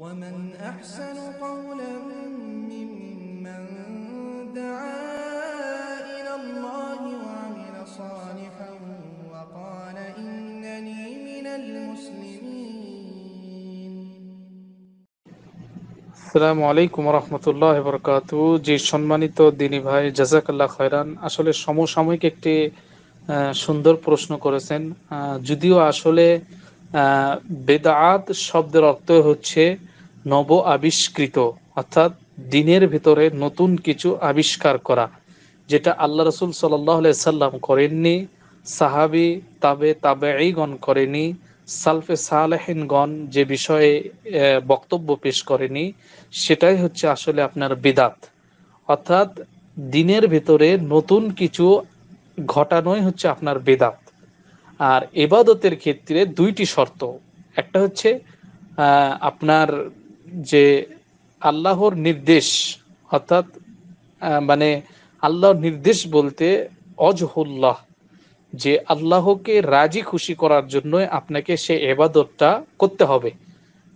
ومن أحسن قولا ممن دعا إلى الله وعمل صالحا وقال إنني من المسلمين السلام যে সম্মানিত দিনী ভাই জাজাকাল্লাহ আসলে সমসাময়িক একটি সুন্দর প্রশ্ন করেছেন যদিও আসলে বেদাত শব্দের অর্থ হচ্ছে নব আবিষ্কৃত অর্থাৎ দিনের ভিতরে নতুন কিছু আবিষ্কার করা যেটা আল্লাহ রসুল সাল্লাম করেননি সাহাবি তাবে তাবে গণ করেনি সালফে সালেহিনগণ যে বিষয়ে বক্তব্য পেশ করেনি সেটাই হচ্ছে আসলে আপনার বেদাত অর্থাৎ দিনের ভিতরে নতুন কিছু ঘটানোই হচ্ছে আপনার বেদাত আর এবাদতের ক্ষেত্রে দুইটি শর্ত একটা হচ্ছে আপনার যে আল্লাহর নির্দেশ অর্থাৎ মানে আল্লাহর নির্দেশ বলতে অজহুল্লাহ যে আল্লাহকে রাজি খুশি করার জন্য আপনাকে সে এবাদতটা করতে হবে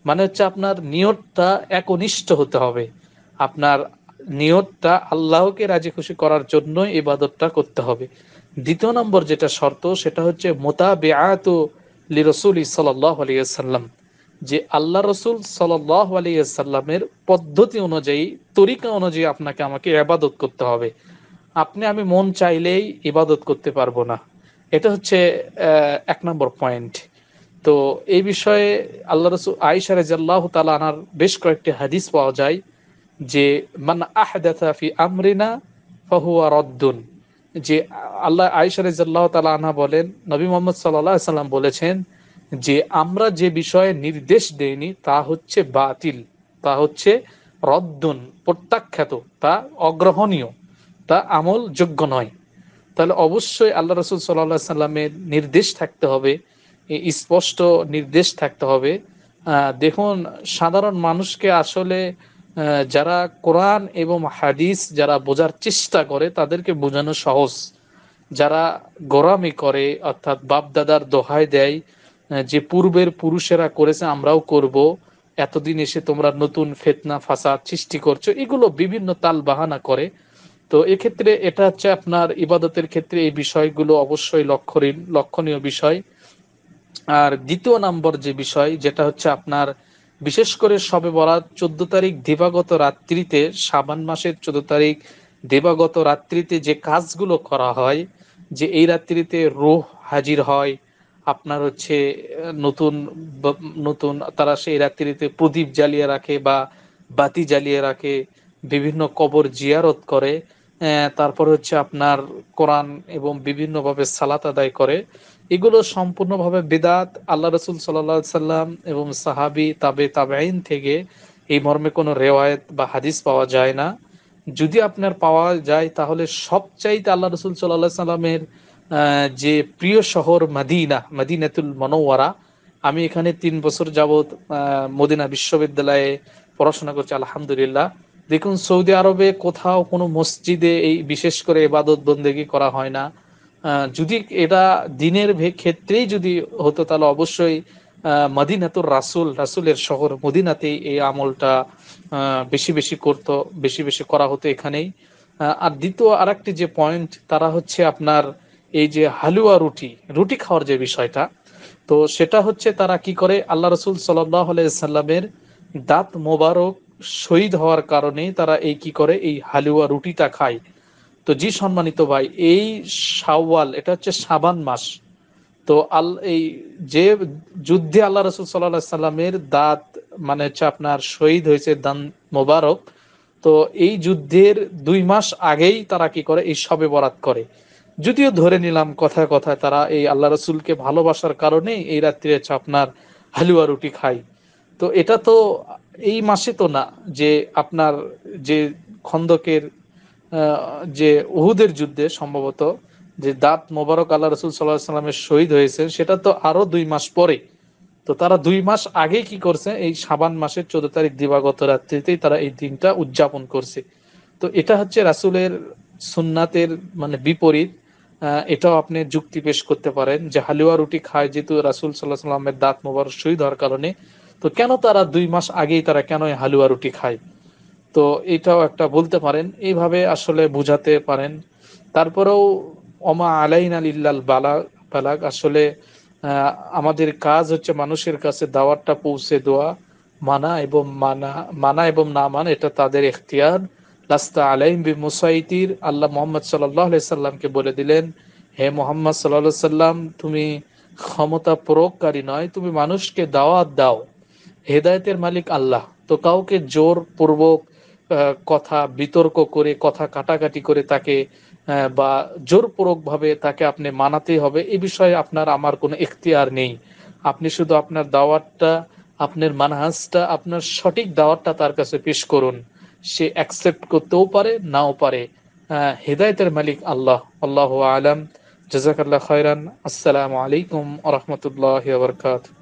মানে হচ্ছে আপনার নিয়তটা একনিষ্ঠ হতে হবে আপনার নিয়তটা আল্লাহকে রাজি খুশি করার জন্য ইবাদতটা করতে হবে দ্বিতীয় নম্বর যেটা শর্ত সেটা হচ্ছে মোতাবেআত লি রসুল সাল্লাহ যে আল্লাহ রসুল সাল্লাহ আলিয়াল্লামের পদ্ধতি অনুযায়ী তরিকা অনুযায়ী আপনাকে আমাকে ইবাদত করতে হবে আপনি আমি মন চাইলেই ইবাদত করতে পারবো না এটা হচ্ছে এক নম্বর পয়েন্ট তো এই বিষয়ে আল্লাহ রসুল আইসার রাজাল্লাহ তালা আনার বেশ কয়েকটি হাদিস পাওয়া যায় যে মান আহদাথা ফি আমরিনা ফাহুয়া রদ্দুন যে আল্লাহ আয়সা তালা আনহা বলেন নবী মোহাম্মদ সাল্লাহ সাল্লাম বলেছেন যে আমরা যে বিষয়ে নির্দেশ দেইনি তা হচ্ছে বাতিল তা হচ্ছে রদ্দুন প্রত্যাখ্যাত তা অগ্রহণীয় তা আমল যোগ্য নয় তাহলে অবশ্যই আল্লাহ রসুল সাল্লাহ সাল্লামের নির্দেশ থাকতে হবে স্পষ্ট নির্দেশ থাকতে হবে দেখুন সাধারণ মানুষকে আসলে যারা কোরআন এবং হাদিস যারা বোঝার চেষ্টা করে তাদেরকে বোঝানো সহজ যারা গোরামি করে অর্থাৎ বাপদাদার দোহাই দেয় যে পূর্বের পুরুষেরা করেছে আমরাও করব এতদিন এসে তোমরা নতুন ফেতনা ফাসাদ সৃষ্টি করছো এগুলো বিভিন্ন তাল বাহানা করে তো এক্ষেত্রে এটা হচ্ছে আপনার ইবাদতের ক্ষেত্রে এই বিষয়গুলো অবশ্যই লক্ষণীয় লক্ষণীয় বিষয় আর দ্বিতীয় নম্বর যে বিষয় যেটা হচ্ছে আপনার বিশেষ করে সবে বরাত চোদ্দ তারিখ দিবাগত রাত্রিতে সাবান মাসের চোদ্দ তারিখ দিবাগত রাত্রিতে যে কাজগুলো করা হয় যে এই রাত্রিতে রোহ হাজির হয় আপনার হচ্ছে নতুন নতুন তারা সেই রাত্রিতে প্রদীপ জ্বালিয়ে রাখে বা বাতি জ্বালিয়ে রাখে বিভিন্ন কবর জিয়ারত করে তারপর হচ্ছে আপনার কোরআন এবং বিভিন্নভাবে সালাত আদায় করে এগুলো সম্পূর্ণভাবে বেদাত আল্লাহ রসুল সাল্লা সাল্লাম এবং সাহাবি তাবে তাবেইন থেকে এই মর্মে কোনো রেওয়ায়ত বা হাদিস পাওয়া যায় না যদি আপনার পাওয়া যায় তাহলে সবচাইতে আল্লাহ রসুল সাল্লাহ সাল্লামের যে প্রিয় শহর মাদিনা মাদিনাতুল মনোয়ারা আমি এখানে তিন বছর যাবৎ মদিনা বিশ্ববিদ্যালয়ে পড়াশোনা করছি আলহামদুলিল্লাহ দেখুন সৌদি আরবে কোথাও কোনো মসজিদে এই বিশেষ করে এবাদত বন্দেগী করা হয় না যদি এটা দিনের ক্ষেত্রেই যদি হতো তাহলে অবশ্যই মদিনাতুর রাসুল রাসুলের শহর মদিনাতেই এই আমলটা বেশি বেশি করত বেশি বেশি করা হতো এখানেই আর দ্বিতীয় আরেকটি যে পয়েন্ট তারা হচ্ছে আপনার এই যে হালুয়া রুটি রুটি খাওয়ার যে বিষয়টা তো সেটা হচ্ছে তারা কি করে আল্লাহ রসুল সাল্লামের দাঁত মোবারক শহীদ হওয়ার কারণে তারা এই কি করে এই হালুয়া রুটিটা খায় তো জি সম্মানিত ভাই এই শাওয়াল এটা হচ্ছে সাবান মাস তো আল এই যে যুদ্ধে আল্লাহ রসুল সাল্লাহ সাল্লামের দাঁত মানে হচ্ছে আপনার শহীদ হয়েছে দান মোবারক তো এই যুদ্ধের দুই মাস আগেই তারা কি করে এই সবে বরাত করে যদিও ধরে নিলাম কথা কথা তারা এই আল্লাহ রসুলকে ভালোবাসার কারণে এই রাত্রে হচ্ছে আপনার হালুয়া রুটি খাই তো এটা তো এই মাসে তো না যে আপনার যে খন্দকের যে উহুদের যুদ্ধে সম্ভবত যে দাঁত মোবারক আল্লাহ রসুল সাল্লাহ সাল্লামের শহীদ হয়েছে সেটা তো আরো দুই মাস পরে তো তারা দুই মাস আগে কি করছে এই সাবান মাসের চোদ্দ তারিখ দিবাগত রাত্রিতেই তারা এই দিনটা উদযাপন করছে তো এটা হচ্ছে রাসুলের সুন্নাতের মানে বিপরীত এটাও আপনি যুক্তি পেশ করতে পারেন যে হালুয়া রুটি খায় যেহেতু রাসুল সাল্লাহ সাল্লামের দাঁত মোবারক শহীদ হওয়ার কারণে তো কেন তারা দুই মাস আগেই তারা কেন হালুয়া রুটি খায় তো এটাও একটা বলতে পারেন এইভাবে আসলে বুঝাতে পারেন তারপরেও অমা আলাইন আলিল্লাল বালা বালাক আসলে আমাদের কাজ হচ্ছে মানুষের কাছে দাওয়াতটা পৌঁছে দেওয়া মানা এবং মানা মানা এবং না মানা এটা তাদের এখতিয়ার লাস্তা আলাইম বি মুসাইতির আল্লাহ মোহাম্মদ সাল্লাহ সাল্লামকে বলে দিলেন হে মোহাম্মদ সাল্লা সাল্লাম তুমি ক্ষমতা প্রয়োগকারী নয় তুমি মানুষকে দাওয়াত দাও হেদায়তের মালিক আল্লাহ তো কাউকে জোর পূর্বক কথা বিতর্ক করে কথা কাটাকাটি করে তাকে বা জোরপূর্বক ভাবে তাকে আপনি মানাতেই হবে এ বিষয়ে আপনার আমার কোনো এখতিয়ার নেই আপনি শুধু আপনার দাওয়াতটা আপনার মানহাজটা আপনার সঠিক দাওয়াতটা তার কাছে পেশ করুন সে অ্যাকসেপ্ট করতেও পারে নাও পারে হেদায়তের মালিক আল্লাহ আল্লাহ আলম জাজাকাল্লাহ খায়রান আসসালামু আলাইকুম আ রহমতুল্লাহ বরকাত